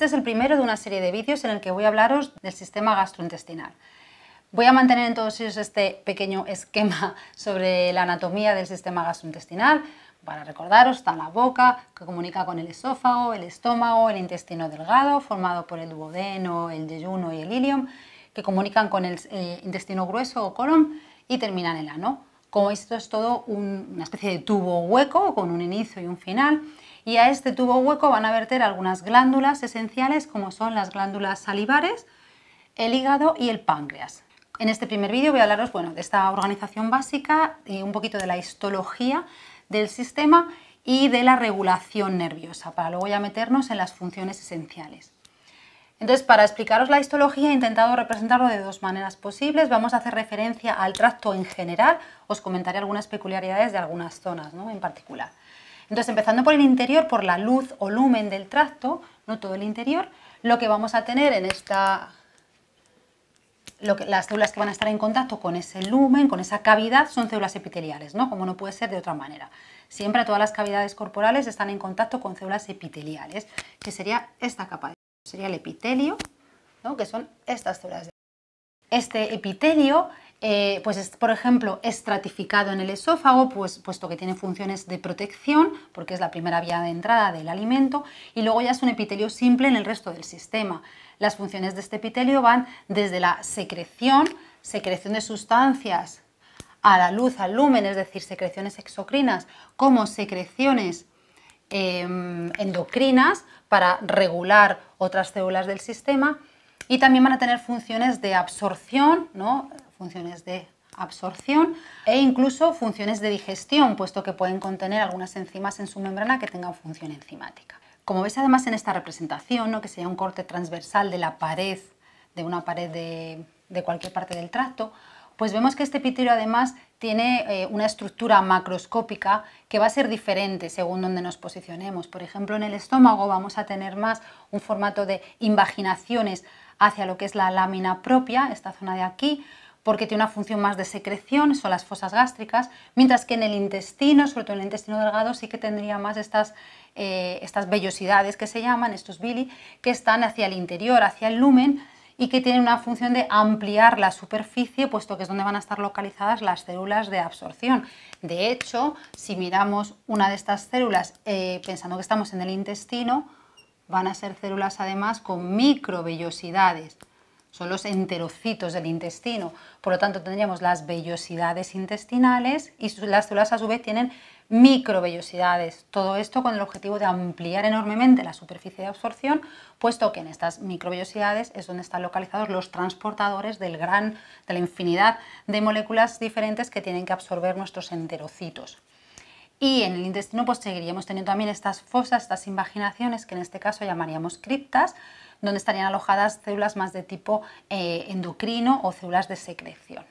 Este es el primero de una serie de vídeos en el que voy a hablaros del sistema gastrointestinal. Voy a mantener en todos ellos este pequeño esquema sobre la anatomía del sistema gastrointestinal. Para recordaros, está la boca, que comunica con el esófago, el estómago, el intestino delgado, formado por el duodeno, el yeyuno y el ilium, que comunican con el, eh, intestino grueso o colon y terminan en el ano. Como esto es todo una especie de tubo hueco con un inicio y un final, y a este tubo hueco van a verter algunas glándulas esenciales como son las glándulas salivares, el hígado y el páncreas. En este primer vídeo voy a hablaros de esta organización básica y un poquito de la histología del sistema y de la regulación nerviosa, para luego ya meternos en las funciones esenciales. Entonces, para explicaros la histología he intentado representarlo de dos maneras posibles. Vamos a hacer referencia al tracto en general, os comentaré algunas peculiaridades de algunas zonas ¿no? en particular. Entonces, empezando por el interior, por la luz o lumen del tracto, no todo el interior, lo que vamos a tener en esta... que, las células que van a estar en contacto con ese lumen, con esa cavidad, son células epiteliales, ¿no? Como no puede ser de otra manera. Siempre todas las cavidades corporales están en contacto con células epiteliales, que sería esta capa, sería el epitelio, ¿no? que son estas células. Este epitelio eh, pues es, por ejemplo, estratificado en el esófago, pues, puesto que tiene funciones de protección, porque es la primera vía de entrada del alimento, y luego ya es un epitelio simple en el resto del sistema. Las funciones de este epitelio van desde la secreción, secreción de sustancias a la luz, al lumen, es decir, secreciones exocrinas, como secreciones em, endocrinas para regular otras células del sistema, y también van a tener funciones de absorción, ¿no? funciones de absorción e incluso funciones de digestión, puesto que pueden contener algunas enzimas en su membrana que tengan función enzimática. Como veis además en esta representación, que sería un corte transversal de la pared, de una pared de, cualquier parte del tracto, pues vemos que este epitelio además tiene eh, una estructura macroscópica que va a ser diferente según donde nos posicionemos. Por ejemplo, en el estómago vamos a tener más un formato de invaginaciones hacia lo que es la lámina propia, esta zona de aquí, porque tiene una función más de secreción, son las fosas gástricas, mientras que en el intestino, sobre todo en el intestino delgado, sí que tendría más estas, eh, estas vellosidades que se llaman, estos bili, que están hacia el interior, hacia el lumen y que tienen una función de ampliar la superficie, puesto que es donde van a estar localizadas las células de absorción. De hecho, si miramos una de estas células eh, pensando que estamos en el intestino, van a ser células además con microvellosidades son los enterocitos del intestino. Por lo tanto, tendríamos las vellosidades intestinales y las células a su vez tienen microvellosidades. Todo esto con el objetivo de ampliar enormemente la superficie de absorción, puesto que en estas microvellosidades es donde están localizados los transportadores del gran, de la infinidad de moléculas diferentes que tienen que absorber nuestros enterocitos. Y en el intestino pues seguiríamos teniendo también estas fosas, estas invaginaciones que en este caso llamaríamos criptas, donde estarían alojadas células más de tipo eh, endocrino o células de secreción.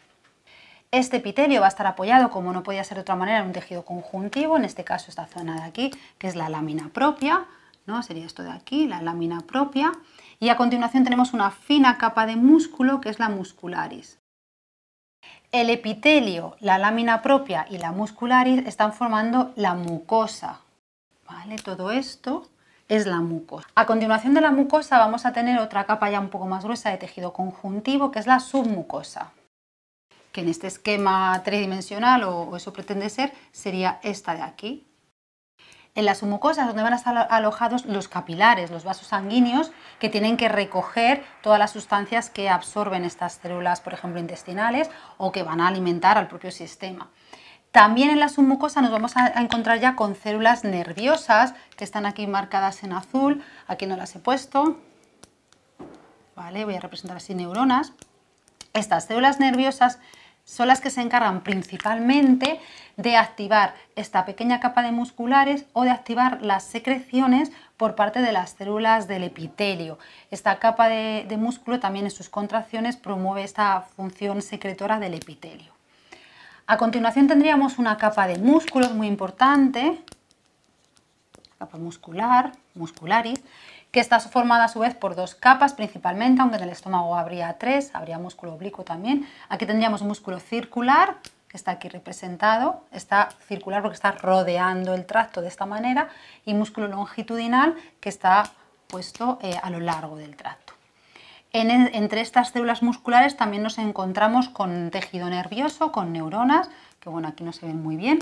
Este epitelio va a estar apoyado, como no podía ser de otra manera, en un tejido conjuntivo, en este caso esta zona de aquí, que es la lámina propia, ¿no? sería esto de aquí, la lámina propia, y a continuación tenemos una fina capa de músculo que es la muscularis. El epitelio, la lámina propia y la muscularis están formando la mucosa. ¿Vale? Todo esto es la mucosa. A continuación de la mucosa vamos a tener otra capa ya un poco más gruesa de tejido conjuntivo, que es la submucosa, que en este esquema tridimensional, o eso pretende ser, sería esta de aquí. En la submucosa es donde van a estar alojados los capilares, los vasos sanguíneos, que tienen que recoger todas las sustancias que absorben estas células, por ejemplo, intestinales, o que van a alimentar al propio sistema. También en la submucosa nos vamos a encontrar ya con células nerviosas que están aquí marcadas en azul, aquí no las he puesto, ¿vale? Voy a representar así neuronas. Estas células nerviosas son las que se encargan principalmente de activar esta pequeña capa de musculares o de activar las secreciones por parte de las células del epitelio. Esta capa de músculo también en sus contracciones promueve esta función secretora del epitelio. A continuación tendríamos una capa de músculos muy importante, capa muscular, muscularis, que está formada a su vez por dos capas principalmente, aunque en el estómago habría tres, habría músculo oblicuo también. Aquí tendríamos músculo circular, que está aquí representado, está circular porque está rodeando el tracto de esta manera, y músculo longitudinal, que está puesto eh, a lo largo del tracto entre estas células musculares también nos encontramos con tejido nervioso, con neuronas, que bueno, aquí no se ven muy bien.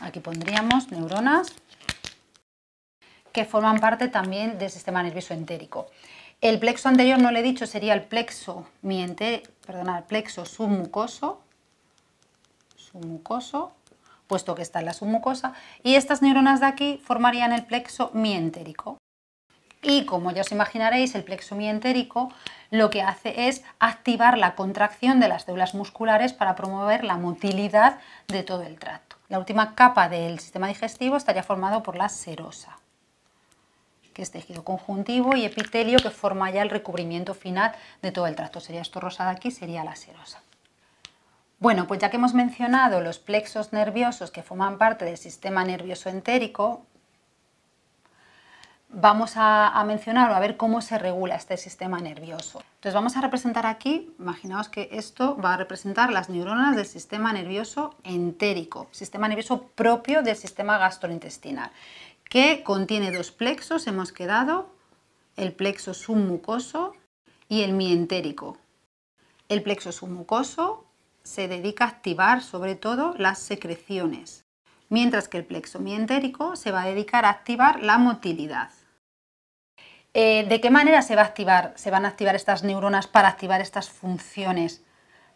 Aquí pondríamos neuronas que forman parte también del sistema nervioso entérico. El plexo anterior, no lo he dicho, sería el plexo, plexo submucoso, submucoso, puesto que está en la submucosa, y estas neuronas de aquí formarían el plexo mientérico. Y como ya os imaginaréis, el plexo mientérico lo que hace es activar la contracción de las células musculares para promover la motilidad de todo el tracto. La última capa del sistema digestivo estaría formada por la serosa, que es tejido conjuntivo y epitelio que forma ya el recubrimiento final de todo el tracto. Sería esto rosado aquí, sería la serosa. Bueno, pues ya que hemos mencionado los plexos nerviosos que forman parte del sistema nervioso entérico, vamos a, mencionar o a ver cómo se regula este sistema nervioso. Entonces vamos a representar aquí, imaginaos que esto va a representar las neuronas del sistema nervioso entérico, sistema nervioso propio del sistema gastrointestinal, que contiene dos plexos, hemos quedado, el plexo submucoso y el mientérico. El plexo submucoso se dedica a activar sobre todo las secreciones, mientras que el plexo mientérico se va a dedicar a activar la motilidad. Eh, ¿De qué manera se, va a activar, se van a activar estas neuronas para activar estas funciones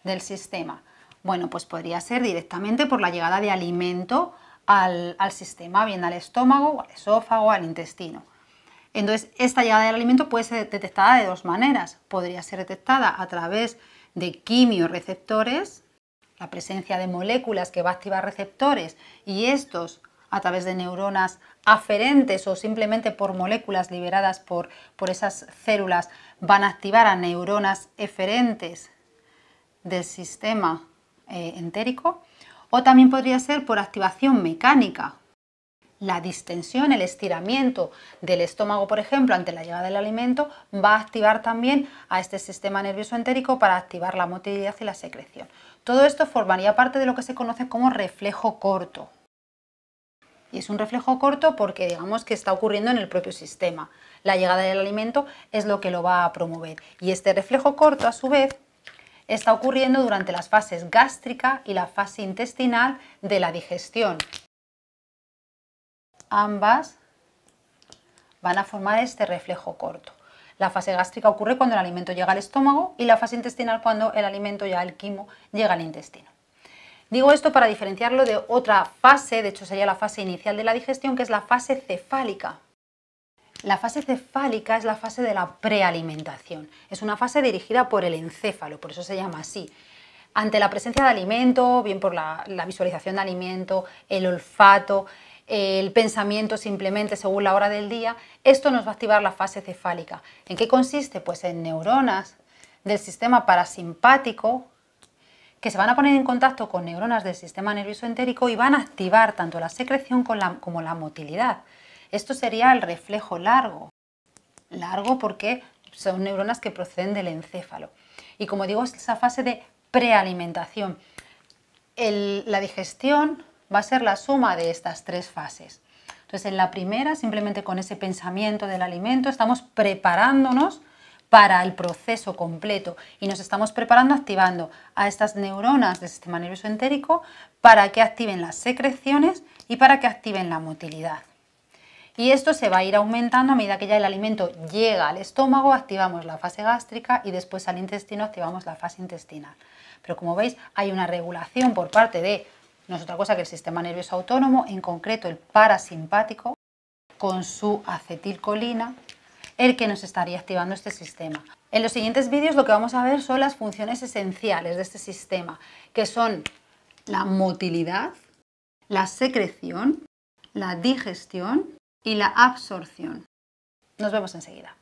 del sistema? Bueno, pues podría ser directamente por la llegada de alimento al, sistema, bien al estómago, al esófago, al intestino. Entonces, esta llegada del alimento puede ser detectada de dos maneras. Podría ser detectada a través de quimioreceptores, la presencia de moléculas que va a activar receptores y estos a través de neuronas aferentes o simplemente por moléculas liberadas por, esas células van a activar a neuronas eferentes del sistema eh, entérico o también podría ser por activación mecánica. La distensión, el estiramiento del estómago, por ejemplo, ante la llegada del alimento, va a activar también a este sistema nervioso entérico para activar la motilidad y la secreción. Todo esto formaría parte de lo que se conoce como reflejo corto y es un reflejo corto porque digamos que está ocurriendo en el propio sistema. La llegada del alimento es lo que lo va a promover. Y este reflejo corto, a su vez, está ocurriendo durante las fases gástrica y la fase intestinal de la digestión. Ambas van a formar este reflejo corto. La fase gástrica ocurre cuando el alimento llega al estómago y la fase intestinal cuando el alimento, ya el quimo, llega al intestino. Digo esto para diferenciarlo de otra fase, de hecho sería la fase inicial de la digestión, que es la fase cefálica. La fase cefálica es la fase de la prealimentación. Es una fase dirigida por el encéfalo, por eso se llama así. Ante la presencia de alimento, bien por la, visualización de alimento, el olfato, el pensamiento simplemente según la hora del día, esto nos va a activar la fase cefálica. ¿En qué consiste? Pues en neuronas del sistema parasimpático que se van a poner en contacto con neuronas del sistema nervioso entérico y van a activar tanto la secreción como la motilidad. Esto sería el reflejo largo. Largo porque son neuronas que proceden del encéfalo. Y como digo, es esa fase de prealimentación. la digestión va a ser la suma de estas tres fases. Entonces, en la primera, simplemente con ese pensamiento del alimento, estamos preparándonos para el proceso completo y nos estamos preparando activando a estas neuronas del sistema nervioso entérico para que activen las secreciones y para que activen la motilidad. Y esto se va a ir aumentando a medida que ya el alimento llega al estómago, activamos la fase gástrica y después al intestino activamos la fase intestinal. Pero como veis, hay una regulación por parte de, no es otra cosa que el sistema nervioso autónomo, en concreto el parasimpático, con su acetilcolina, el que nos estaría activando este sistema. En los siguientes vídeos lo que vamos a ver son las funciones esenciales de este sistema, que son la motilidad, la secreción, la digestión y la absorción. Nos vemos enseguida.